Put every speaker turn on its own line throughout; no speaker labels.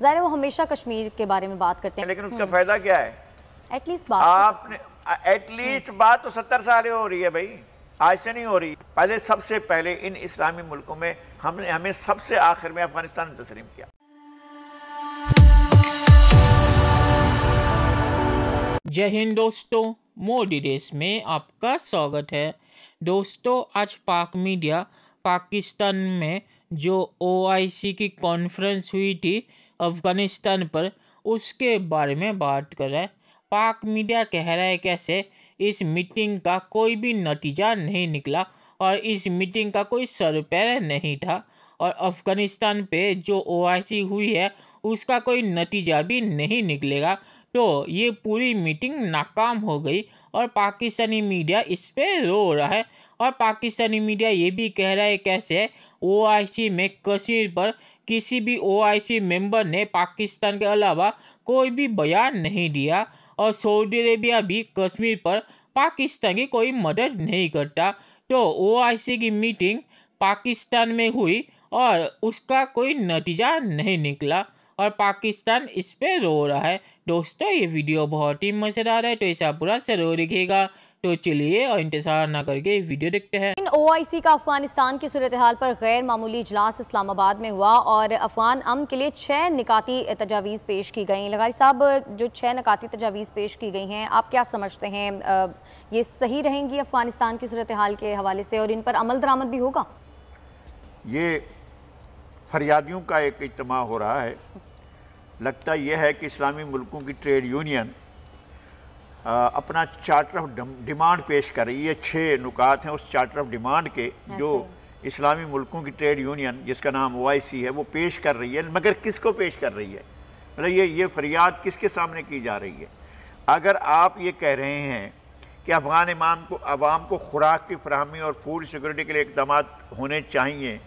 ज़ाहिर है वो हमेशा कश्मीर के बारे में बात करते हैं लेकिन उसका फायदा क्या है एटलीस्ट हम्म। बात आपने एटलीस्ट बात तो सत्तर साल हो रही है भाई आज से नहीं हो रही पहले सबसे पहले इन इस्लामी मुल्कों में हमने हमें सबसे आखिर में अफगानिस्तान तस्लीम किया
जय हिंद दोस्तों मोदी देश में आपका स्वागत है दोस्तों आज पाक मीडिया पाकिस्तान में जो ओआईसी की कॉन्फ्रेंस हुई थी अफ़गानिस्तान पर उसके बारे में बात कर रहा है पाक मीडिया कह रहा है कैसे इस मीटिंग का कोई भी नतीजा नहीं निकला और इस मीटिंग का कोई सरपैर नहीं था और अफ़गानिस्तान पे जो ओ हुई है उसका कोई नतीजा भी नहीं निकलेगा तो ये पूरी मीटिंग नाकाम हो गई और पाकिस्तानी मीडिया इस पर रो रहा है और पाकिस्तानी मीडिया ये भी कह रहा है कैसे ओ में कश्मीर पर किसी भी ओआईसी मेंबर ने पाकिस्तान के अलावा कोई भी बयान नहीं दिया और सऊदी अरेबिया भी कश्मीर पर पाकिस्तान की कोई मदद नहीं करता तो ओआईसी की मीटिंग पाकिस्तान में हुई और उसका कोई नतीजा नहीं निकला और पाकिस्तान इस पर रो रहा है दोस्तों ये वीडियो बहुत ही मज़ेदार है तो इसे पूरा ज़रूर दिखेगा तो चलिए और इंतजार ना करके वीडियो देखते हैं इन
ओआईसी का अफगानिस्तान की सूरत हाल पर गैर मामूली इजलास इस्लामाबाद में हुआ और अफगान अम के लिए छः निकाती तजावीज़ पेश की गई लगारी साहब जो छः निकाती तजावीज़ पेश की गई हैं आप क्या समझते हैं ये सही रहेंगी अफगानिस्तान की सूरत हाल के हवाले से और इन पर अमल दरामद भी होगा ये फरियादियों का एक इज्तम हो रहा है लगता यह है कि इस्लामी मुल्कों की ट्रेड यूनियन अपना चार्टर ऑफ डिमांड पेश कर रही है छः नुकात हैं उस चार्टर ऑफ डिमांड के जो इस्लामी मुल्कों की ट्रेड यूनियन जिसका नाम ओ है वो पेश कर रही है मगर किसको पेश कर रही है मतलब ये ये फरियाद किसके सामने की जा रही है अगर आप ये कह रहे हैं कि अफगान इमाम को आवाम को खुराक की फरहमी और फूड सिक्योरिटी के लिए इकदाम होने चाहिए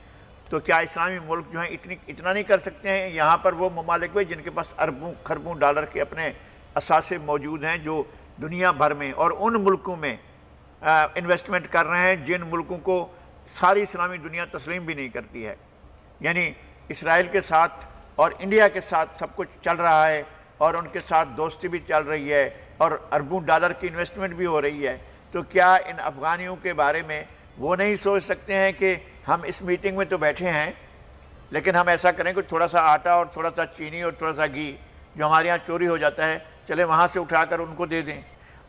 तो क्या इस्लामी मुल्क जो है इतनी इतना नहीं कर सकते हैं यहाँ पर वो ममालिक जिनके पास अरबों खरबों डॉलर के अपने असासे मौजूद हैं जो दुनिया भर में और उन मुल्कों में इन्वेस्टमेंट कर रहे हैं जिन मुल्कों को सारी इस्लामी दुनिया तस्लीम भी नहीं करती है यानी इसराइल के साथ और इंडिया के साथ सब कुछ चल रहा है और उनके साथ दोस्ती भी चल रही है और अरबों डॉलर की इन्वेस्टमेंट भी हो रही है तो क्या इन अफ़गानियों के बारे में वो नहीं सोच सकते हैं कि हम इस मीटिंग में तो बैठे हैं लेकिन हम ऐसा करें कि थोड़ा सा आटा और थोड़ा सा चीनी और थोड़ा सा घी जो हमारे यहाँ चोरी हो जाता है चले वहाँ से उठाकर उनको दे दें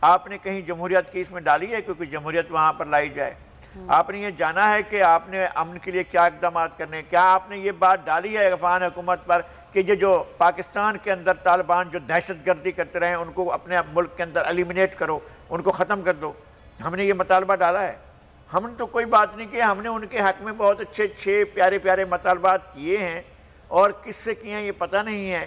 आपने कहीं जमहूरियत की इसमें डाली है क्योंकि जमहूरियत वहाँ पर लाई जाए हम्म। आपने ये जाना है कि आपने अमन के लिए क्या इकदाम करने क्या आपने ये बात डाली है अफगान हुकूमत पर कि ये जो पाकिस्तान के अंदर तालिबान जो दहशत गर्दी करते रहे उनको अपने मुल्क के अंदर एलिमिनेट करो उनको ख़त्म कर दो हमने ये मतालबा डाला है हमने तो कोई बात नहीं किया हमने उनके हक में बहुत अच्छे अच्छे प्यारे प्यारे मतालबात किए हैं और किससे किए हैं ये पता नहीं है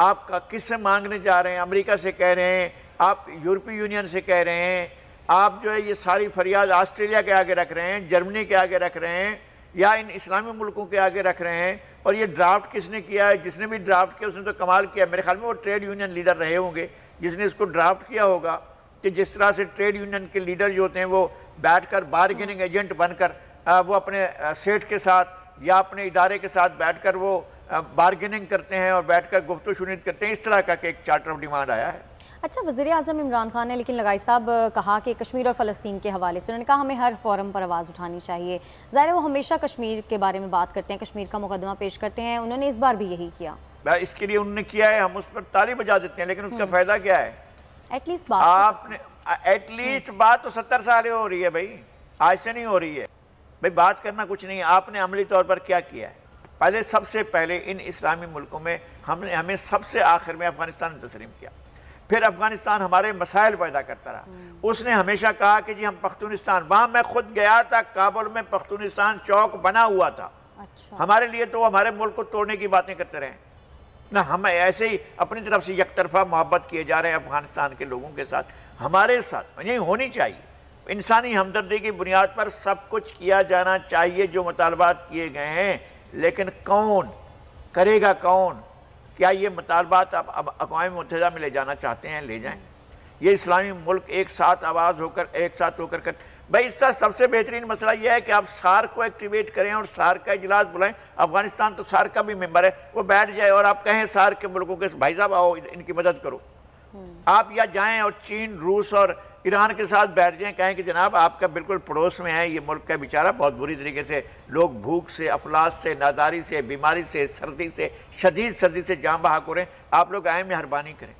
आपका किससे मांगने जा रहे हैं अमेरिका से कह रहे हैं आप यूरोपीय यूनियन से कह रहे हैं आप जो है ये सारी फरियाद ऑस्ट्रेलिया के आगे रख रहे हैं जर्मनी के आगे रख रहे हैं या इन इस्लामी मुल्कों के आगे रख रहे हैं और ये ड्राफ्ट किसने किया है जिसने भी ड्राफ्ट किया उसने तो कमाल किया मेरे ख्याल में वो ट्रेड यूनियन लीडर रहे होंगे जिसने इसको ड्राफ्ट किया होगा कि जिस तरह से ट्रेड यूनियन के लीडर जो होते हैं वो बैठ कर बारगेनिंग एजेंट बनकर वो अपने सेठ के साथ या अपने इदारे के साथ बैठ कर वो बारगेनिंग करते हैं और बैठ कर गुफ्तु शुनिद करते हैं इस तरह का एक चार्टर ऑफ डिमांड आया है अच्छा वजी अजम इमरान खान ने लेकिन लगाई साहब कहा कि कश्मीर और फ़लस्तीन के हवाले से उन्होंने कहा हमें हर फोरम पर आवाज़ उठानी चाहिए ज़ाहिर वो हमेशा कश्मीर के बारे में बात करते हैं कश्मीर का मुकदमा पेश करते हैं उन्होंने इस बार भी यही किया इसके लिए उन्होंने किया है हम उस पर ताली बजा देते हैं लेकिन उसका हम्म। फ़ायदा क्या है एटलीस्ट आपने एटलीस्ट हम्म। बात तो सत्तर साल हो रही है भाई आज से नहीं हो रही है भाई बात करना कुछ नहीं आपने अमली तौर पर क्या किया है पहले सबसे पहले इन इस्लामी मुल्कों में हमने हमें सबसे आखिर में अफगानिस्तान ने तस्लीम किया फिर अफगानिस्तान हमारे मसाइल पैदा करता रहा हम्म। उसने हमेशा कहा कि जी हम पख्तूनिस्तान वहाँ मैं खुद गया था काबुल में पख्तूनिस्तान चौक बना हुआ था अच्छा। हमारे लिए तो हमारे मुल्क को तोड़ने की बातें करते रहे ना हम ऐसे ही अपनी तरफ से यकतरफा मोहब्बत किए जा रहे हैं अफगानिस्तान के लोगों के साथ हमारे साथ नहीं होनी चाहिए इंसानी हमदर्दी की बुनियाद पर सब कुछ किया जाना चाहिए जो मुतालबात किए गए हैं लेकिन कौन करेगा कौन क्या ये मुतालबात आप अकवा मुतदा में ले जाना चाहते हैं ले जाएँ ये इस्लामी मुल्क एक साथ आवाज़ होकर एक साथ होकर कर भाई इसका सबसे बेहतरीन मसला यह है कि आप सार को एक्टिवेट करें और सार का इजलास बुलाएं अफगानिस्तान तो सार का भी मेम्बर है वो बैठ जाए और आप कहें सार के मुल्कों के भाई साहब आओ इनकी मदद करो हम्म। आप या जाएं और चीन रूस और ईरान के साथ बैठ जाएं कहें कि जनाब आपका बिल्कुल पड़ोस में है ये मुल्क का बेचारा बहुत बुरी तरीके से लोग भूख से अफलास से नादारी से बीमारी से सर्दी से शदीद सर्दी से जाम बहा करें आप लोग आए मेहरबानी करें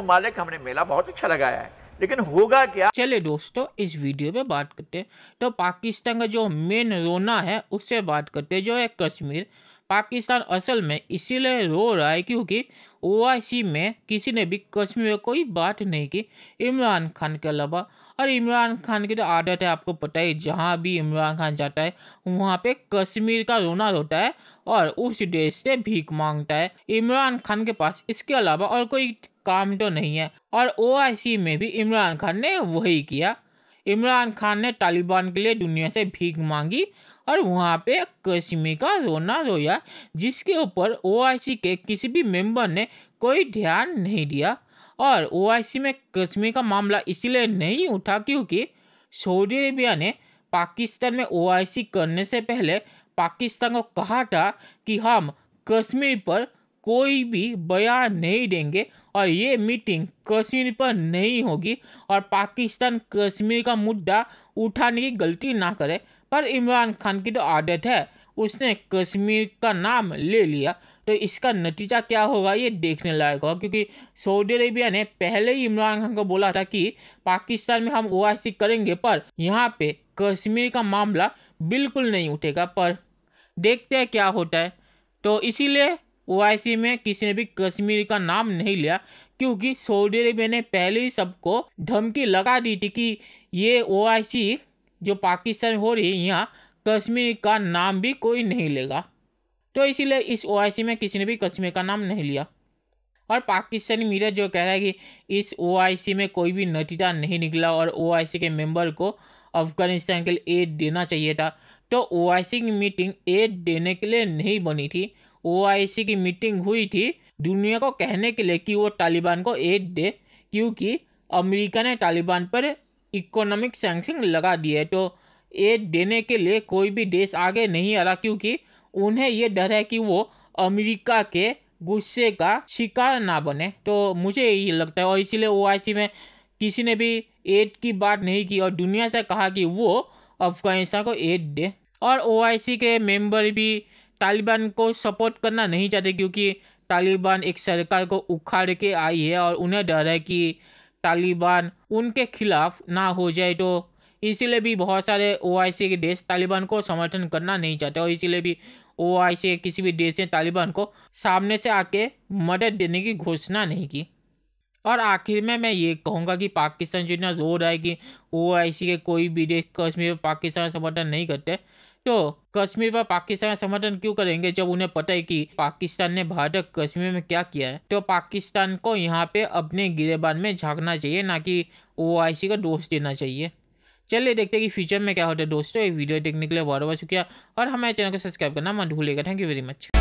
ममालिक हमने मेला बहुत अच्छा लगाया है
लेकिन होगा क्या चले दोस्तों इस वीडियो में बात करते हैं तो पाकिस्तान का जो मेन रोना है उससे बात करते जो है कश्मीर पाकिस्तान असल में इसीलिए रो रहा है क्योंकि ओआईसी में किसी ने भी कश्मीर में कोई बात नहीं की इमरान खान के अलावा और इमरान खान की तो आदत है आपको पता है जहाँ भी इमरान खान जाता है वहाँ पे कश्मीर का रोना रोता है और उस देश से भीख मांगता है इमरान खान के पास इसके अलावा और कोई काम तो नहीं है और ओ में भी इमरान खान ने वही किया इमरान खान ने तालिबान के लिए दुनिया से भीख मांगी और वहाँ पे कश्मी का रोना रोया जिसके ऊपर ओ के किसी भी मेंबर ने कोई ध्यान नहीं दिया और ओ में कश्मीर का मामला इसलिए नहीं उठा क्योंकि सऊदी अरेबिया ने पाकिस्तान में ओ करने से पहले पाकिस्तान को कहा था कि हम कश्मीर पर कोई भी बयान नहीं देंगे और ये मीटिंग कश्मीर पर नहीं होगी और पाकिस्तान कश्मीर का मुद्दा उठाने की गलती ना करे पर इमरान खान की जो तो आदत है उसने कश्मीर का नाम ले लिया तो इसका नतीजा क्या होगा ये देखने लायक होगा क्योंकि सऊदी अरेबिया ने पहले ही इमरान खान को बोला था कि पाकिस्तान में हम ओ करेंगे पर यहाँ पे कश्मीर का मामला बिल्कुल नहीं उठेगा पर देखते हैं क्या होता है तो इसीलिए ओ में किसी ने भी कश्मीर का नाम नहीं लिया क्योंकि सऊदी अरेबिया ने पहले ही सबको धमकी लगा दी थी कि ये ओ जो पाकिस्तान हो रही है यहाँ कश्मीर का नाम भी कोई नहीं लेगा तो इसीलिए इस ओ में किसी ने भी कश्मीर का नाम नहीं लिया और पाकिस्तानी मीडिया जो कह रहा है कि इस ओ में कोई भी नतीजा नहीं निकला और ओ के मेंबर को अफगानिस्तान के लिए एड देना चाहिए था तो ओ की मीटिंग एड देने के लिए नहीं बनी थी ओ की मीटिंग हुई थी दुनिया को कहने के लिए कि वो तालिबान को एड दे क्योंकि अमेरिका ने तालिबान पर इकोनॉमिक सेंक्शन लगा दिए तो ये देने के लिए कोई भी देश आगे नहीं आ रहा क्योंकि उन्हें ये डर है कि वो अमेरिका के गुस्से का शिकार ना बने तो मुझे यही लगता है और इसीलिए ओ में किसी ने भी एड की बात नहीं की और दुनिया से कहा कि वो अफगानिस्तान को एड दे और ओ के मेंबर भी तालिबान को सपोर्ट करना नहीं चाहते क्योंकि तालिबान एक सरकार को उखाड़ के आई है और उन्हें डर है कि तालिबान उनके खिलाफ ना हो जाए तो इसीलिए भी बहुत सारे ओ के देश तालिबान को समर्थन करना नहीं चाहते और इसीलिए भी ओ आई किसी भी देश ने तालिबान को सामने से आके मदद देने की घोषणा नहीं की और आखिर में मैं ये कहूँगा कि पाकिस्तान जितना जोर है कि ओ के कोई भी देश कश्मीर में पाकिस्तान समर्थन नहीं करते तो कश्मीर पर पाकिस्तान का समर्थन क्यों करेंगे जब उन्हें पता है कि पाकिस्तान ने भारत कश्मीर में क्या किया है तो पाकिस्तान को यहाँ पे अपने गिरेबान में झांकना चाहिए ना कि ओ का दोष देना चाहिए चलिए देखते हैं कि फ्यूचर में क्या होता है दोस्तों ये वीडियो देखने के लिए बार बार शुक्रिया और हमारे चैनल को सब्सक्राइब करना मत भूलेगा थैंक यू वेरी मच